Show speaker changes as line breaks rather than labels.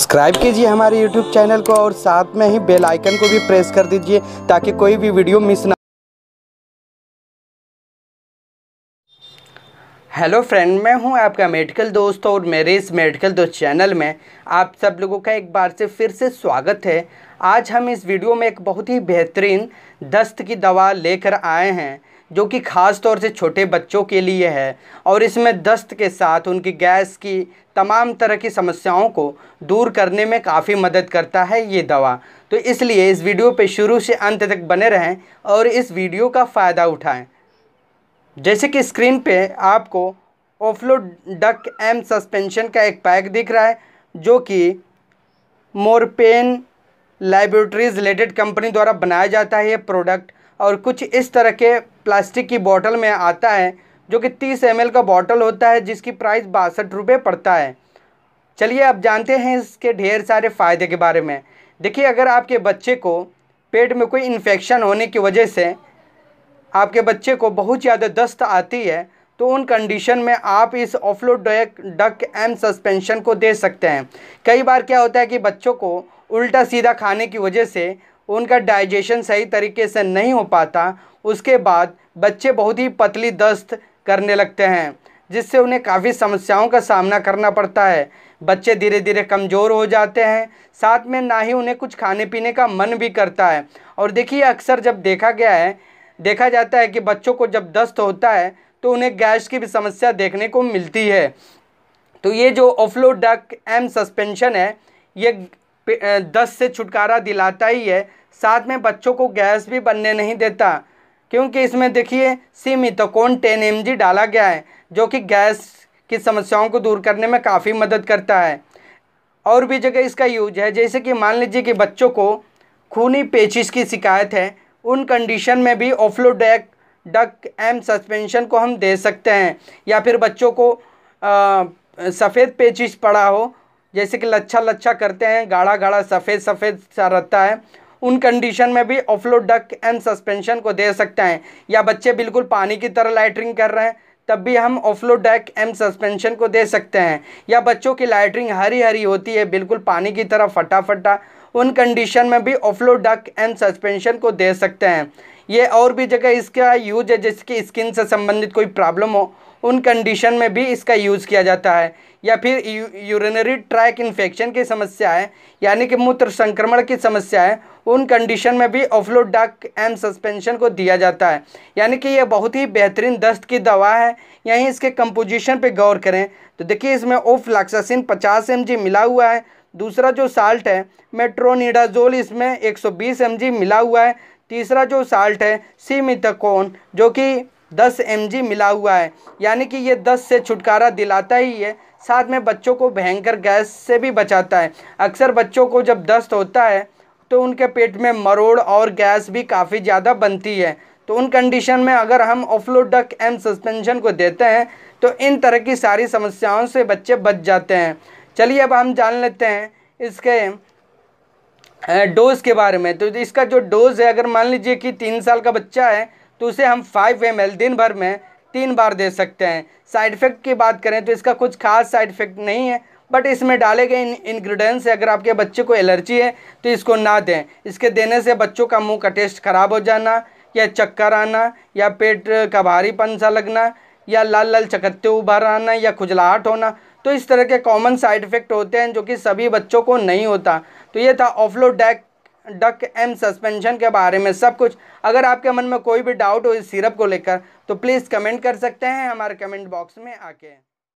subscribe कीजिए हमारे YouTube channel को और साथ में ही बेल आइकन को भी प्रेस कर दीजिए ताकि कोई भी वीडियो मिस ना हेलो फ्रेंड मैं हूं आपका मेडिकल दोस्त और मेरे इस मेडिकल दोस्त चैनल में आप सब लोगों का एक बार से फिर से स्वागत है आज हम इस वीडियो में एक बहुत ही बेहतरीन दस्त की दवा लेकर आए हैं जो कि ख़ास तौर से छोटे बच्चों के लिए है और इसमें दस्त के साथ उनकी गैस की तमाम तरह की समस्याओं को दूर करने में काफ़ी मदद करता है ये दवा तो इसलिए इस वीडियो पे शुरू से अंत तक बने रहें और इस वीडियो का फ़ायदा उठाएं जैसे कि स्क्रीन पे आपको ओफ्लो डक एम सस्पेंशन का एक पैक दिख रहा है जो कि मोरपेन लेबोरेटरीज रिलेटेड कंपनी द्वारा बनाया जाता है ये प्रोडक्ट और कुछ इस तरह के प्लास्टिक की बॉटल में आता है जो कि 30 एम का बॉटल होता है जिसकी प्राइस बासठ रुपये पड़ता है चलिए अब जानते हैं इसके ढेर सारे फ़ायदे के बारे में देखिए अगर आपके बच्चे को पेट में कोई इन्फेक्शन होने की वजह से आपके बच्चे को बहुत ज़्यादा दस्त आती है तो उन कंडीशन में आप इस ऑफ्लोडक डक एम सस्पेंशन को दे सकते हैं कई बार क्या होता है कि बच्चों को उल्टा सीधा खाने की वजह से उनका डाइजेशन सही तरीके से नहीं हो पाता उसके बाद बच्चे बहुत ही पतली दस्त करने लगते हैं जिससे उन्हें काफ़ी समस्याओं का सामना करना पड़ता है बच्चे धीरे धीरे कमज़ोर हो जाते हैं साथ में ना ही उन्हें कुछ खाने पीने का मन भी करता है और देखिए अक्सर जब देखा गया है देखा जाता है कि बच्चों को जब दस्त होता है तो उन्हें गैस की भी समस्या देखने को मिलती है तो ये जो डक एम सस्पेंशन है ये दस से छुटकारा दिलाता ही है साथ में बच्चों को गैस भी बनने नहीं देता क्योंकि इसमें देखिए सीमितोकोन टेन एम डाला गया है जो कि गैस की समस्याओं को दूर करने में काफ़ी मदद करता है और भी जगह इसका यूज है जैसे कि मान लीजिए कि बच्चों को खूनी पेचिस की शिकायत है उन कंडीशन में भी ओफ्लोडेक डक एम सस्पेंशन को हम दे सकते हैं या फिर बच्चों को सफ़ेद पेचिस पड़ा हो जैसे कि लच्छा लच्छा करते हैं गाढ़ा गाढ़ा सफ़ेद सफ़ेद सा रहता है उन कंडीशन में भी ऑफलोड डक एंड सस्पेंशन को दे सकते हैं या बच्चे बिल्कुल पानी की तरह लाइटरिंग कर रहे हैं तब भी हम ऑफलो डैक एम सस्पेंशन को दे सकते हैं या बच्चों की लाइटरिंग हरी हरी होती है बिल्कुल पानी की तरह फटाफटा उन कंडीशन में भी ऑफलो डक एम सस्पेंशन को दे सकते हैं ये और भी जगह इसका यूज है जैसे कि स्किन से संबंधित कोई प्रॉब्लम हो उन कंडीशन में भी इसका यूज़ किया जाता है या फिर यूरिनरी ट्रैक इन्फेक्शन की समस्या है यानी कि मूत्र संक्रमण की समस्या है उन कंडीशन में भी ओफ्लोडाक एम सस्पेंशन को दिया जाता है यानी कि यह बहुत ही बेहतरीन दस्त की दवा है यहीं इसके कंपोजिशन पे गौर करें तो देखिए इसमें ओफ्लाक्सासिन पचास एम मिला हुआ है दूसरा जो साल्ट है मेट्रोनिडाजोल इसमें 120 एम मिला हुआ है तीसरा जो साल्ट है सीमितकोन जो कि 10 एम मिला हुआ है यानी कि ये 10 से छुटकारा दिलाता ही है साथ में बच्चों को भयंकर गैस से भी बचाता है अक्सर बच्चों को जब दस्त होता है तो उनके पेट में मरोड़ और गैस भी काफ़ी ज़्यादा बनती है तो उन कंडीशन में अगर हम ओफ्लोडक एम सस्पेंशन को देते हैं तो इन तरह की सारी समस्याओं से बच्चे बच जाते हैं चलिए अब हम जान लेते हैं इसके डोज़ के बारे में तो इसका जो डोज़ है अगर मान लीजिए कि तीन साल का बच्चा है तो उसे हम फाइव एम दिन भर में तीन बार दे सकते हैं साइड इफ़ेक्ट की बात करें तो इसका कुछ खास साइड इफ़ेक्ट नहीं है बट इसमें डाले गए इन इन्ग्रीडियंट्स से अगर आपके बच्चे को एलर्जी है तो इसको ना दें इसके देने से बच्चों का मुंह का टेस्ट ख़राब हो जाना या चक्कर आना या पेट का भारीपन सा लगना या लाल लाल चकत्ते उभर आना या खुजलाहट होना तो इस तरह के कॉमन साइड इफ़ेक्ट होते हैं जो कि सभी बच्चों को नहीं होता तो ये था ऑफ्लो डैक डक एम सस्पेंशन के बारे में सब कुछ अगर आपके मन में कोई भी डाउट हो इस सिरप को लेकर तो प्लीज़ कमेंट कर सकते हैं हमारे कमेंट बॉक्स में आके